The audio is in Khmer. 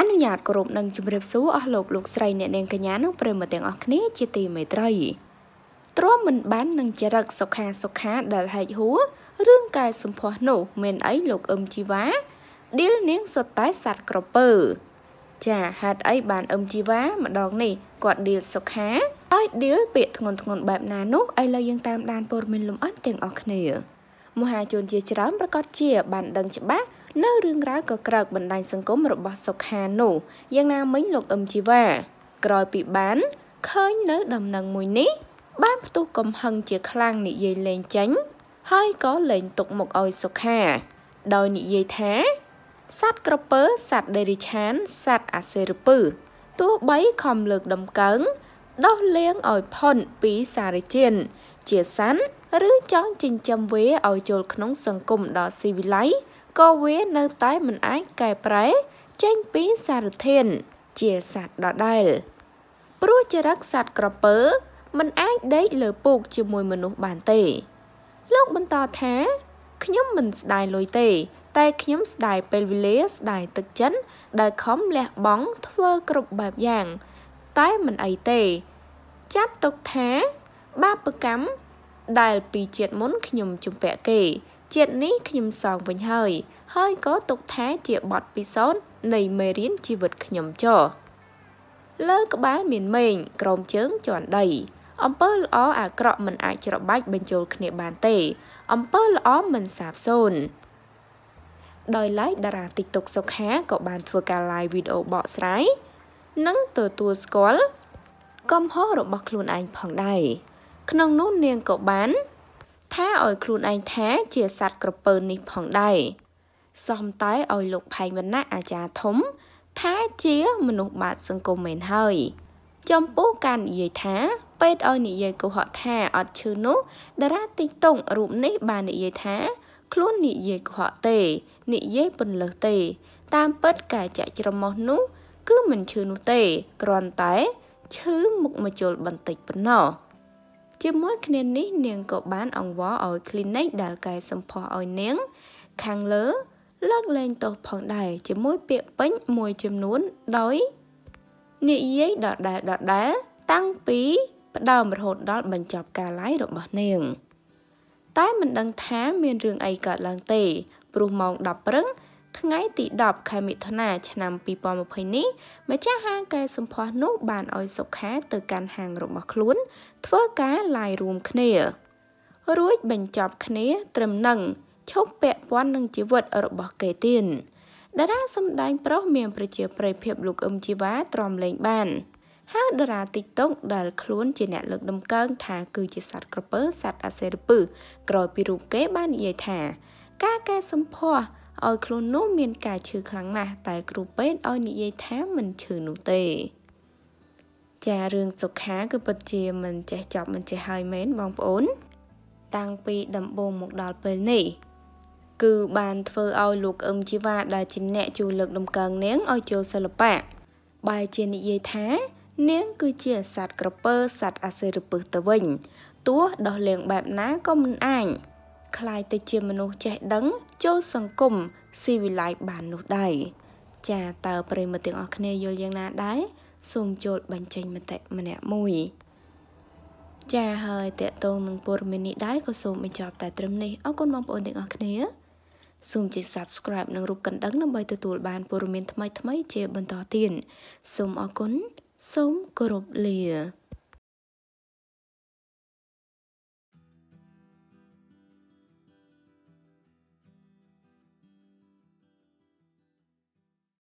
អនុញ្ញាតគោរពនិងជម្រាបសួរអស់លោកលោកស្រីអ្នកនាងកញ្ញានិងប្រិយមិត្តទាំងអស់គ្នាជាទីមេត្រីទ្រាំមិនបាននឹងចរិតសុខាសុខាដែលហែកហួររឿងកែសម្ផស្សនោះ មានអីលោកអឹមជីវ៉ាឌីលនាងសុទ្ធតែសัตว์ក្រពើចាហេតុអីបានអឹមជីវ៉ាម្ដង នេះគាត់ឌីលសុខាហើយឌីលពាក្យធ្ងន់ធ្ងន់បែបណានោះឥឡូវយើង តាមដានព័ត៌មានលំអិតទាំងអស់គ្នាមហាជនជាច្រើនប្រកាសជាបានដឹងច្បាស់នៅរឿងរ៉ាវកក្រើកបណ្ដាញសង្គមរបស់សុខានោះយ៉ាងណាមិញលោកអឹមជីវ៉ាក្រោយពីបានឃើញនៅ ដំណឹងមួយនេះ បានផ្ទុះកំហឹងជាខ្លាំងនិយាយលេងចាញ់ហើយក៏លែងទុកមកឲ្យសុខាដោយនិយាយថា សត្វក្រពើសត្វដេរិឆានសត្វអាសេរពើទោះបីខំលើកដំកើងដោះលៀងឲ្យផុនពីសារជាតិជាសันឬចង់ចិញ្ចឹមវាឲ្យចូលក្នុងសង្គមដ៏ស៊ីវិល័យក៏វានៅតែមិនអាចកែប្រែ ចេញពីសារធានជាសត្វដដែលព្រោះចរិតសត្វក្រពើ មិនអាចដេកលើពូកជាមួយមនុស្សបានទេលោកបន្តថាខ្ញុំមិនស្ដាយលុយទេតែខ្ញុំស្ដាយពេលវេលាស្ដាយទឹកចិន ដែលខំលះបង់ធ្វើគ្រប់បែបយ៉ាងតែមិនអីទេ ចាប់ទុកថាបាបកម្មដែលពីជាតិមុនខ្ញុំជំពាក់គេ ជាតិនេះខ្ញុំសងវិញហើយ ហើយក៏ទុកថាជាបទពិសោធន៍នៃមេរៀនជីវិតខ្ញុំចោលើក្បាលមានមេងក្រោមជើងជន់ដី អំពើល្អអាក្រក់មិនអាចច្របាច់បញ្ចូលគ្នាបានទេ អំពើល្អមិនសាបសូន្យដោយឡែកតារា TikTok សុខាក៏បានធ្វើការ live វីដេអូបកស្រាយនិងទទួលស្គាល់កំហុសរបស់ខ្លួនឯងផងដែរក្នុងនោះនាងក៏បានថាឲ្យខ្លួនឯងថាជាសត្វក្រពើនេះផងដែរសំតែឲ្យលោកផែងវណ្ណៈអាចារ្យធំ ថាជាមនុស្សបាតសង្គមមែនហើយចំពោះការនិយាយថាពេតឲ្យនិយាយកុហកថាអត់ឈឺនោះតារាទីកតុងរូបនេះបាននិយាយថា ខ្លួននិយាយកុហកទេនិយាយពន្លើសទេ តាមពិតការចាក់ច្រមុះនោះ គឺមិនឈឺនោះទេគ្រាន់តែឈឺមុខមជុលបន្តិចប៉ុណ្ណោះជាមួយគ្នានេះនាងក៏បានអង្វរឲ្យ clinic ដែលកែសម្ផស្សឲ្យនាង ខាងលើ លើកលែងទោសផងដែរជាមួយពាក្យពេញមួយចំនួនដោយនិយាយដដែលដដែលតាំងពីផ្ដើមរហូតដល់បញ្ចប់ការឡាយរបស់នាងតែមិនដឹងថាមាន រឿងអីកើតឡើងទេព្រោះម៉ោង10ព្រឹកថ្ងៃទី10ខែមិថុនាឆ្នាំ2020នេះម្ចាស់ហាងកែសម្ផស្សនោះ បានឲ្យសុខាទៅកាន់ហាងរបស់ខ្លួន ធ្វើការឡាយរួមគ្នា រួចបញ្ចប់គ្នាត្រឹមនឹងឈប់ពាក់ព័ន្ធនឹងជីវិតរបស់គេទៀតតារាសម្ដែងប្រុសមានប្រជាប្រិយភាពលោកអឹមជីវ៉ាទ្រាំលេងបានហើយតារា TikTok ដែលខ្លួនជាអ្នក លើក ដំកើងថា គឺជាសត្វក្រពើសត្វអាសេរពឹសក្រោយពីរូបគេបាននិយាយថា ការកែសម្ផស្សឲ្យខ្លួននោះមានការឈឺខ្លាំងណាស់តែគ្រូពេទ្យឲ្យនិយាយថាមិនឈឺនោះទេ ចារឿងសុខាគឺពិតជាមិនចេះចប់មិនចេះហើយមែនបងប្អូន តាំងពីដំបូងមកដល់ពេលនេះ គឺ បានធ្វើឲ្យលោកអឹមជីវ៉ាដែលជាអ្នកជួយលើកដំកើងនាងឲ្យចូលសិល្បៈបែរជានិយាយថា នាងគឺជាសត្វក្រពើសត្វអាសិរពឹសទៅវិញទោះដោះលែងបែបណាក៏មិនអាចคล้ายទៅជាមនុស្សចេះដឹងចូលសង្គមស៊ីវិល័យបាននោះដែរចាតើប្រិយមិត្តទាំងអស់គ្នាយល់យ៉ាងណាដែរសូមចូលបញ្ចេញមតិម្នាក់មួយ ចាហើយតកតងនឹងព័ត៌មាននេះដែរក៏សូមបញ្ចប់តែត្រឹមនេះអរគុណបងប្អូនទាំងអស់គ្នាសូមចុច Subscribe និងរូបកណ្ដឹងដើម្បីទទួលបានព័ត៌មានថ្មីៗជាបន្តទៀតសូមអរគុណសូមគោរពលា